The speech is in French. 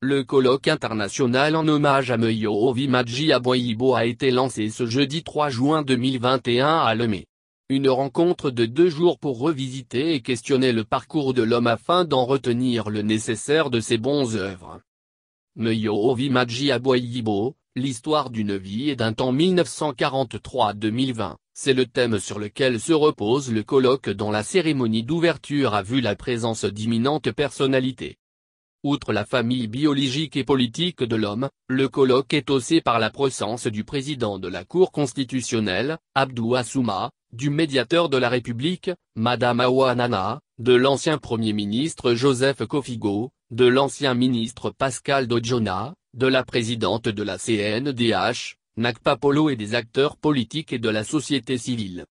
Le colloque international en hommage à Ovi Maji Aboyibo a été lancé ce jeudi 3 juin 2021 à Lemay. Une rencontre de deux jours pour revisiter et questionner le parcours de l'homme afin d'en retenir le nécessaire de ses bons œuvres. Ovi Maji Aboyibo, l'histoire d'une vie et d'un temps 1943-2020, c'est le thème sur lequel se repose le colloque dont la cérémonie d'ouverture a vu la présence d'imminentes personnalités. Outre la famille biologique et politique de l'homme, le colloque est haussé par la présence du président de la Cour constitutionnelle, Abdou Assouma, du médiateur de la République, Madame Awanana, de l'ancien Premier ministre Joseph Kofigo, de l'ancien ministre Pascal Dodjona, de la présidente de la CNDH, Nakpapolo et des acteurs politiques et de la société civile.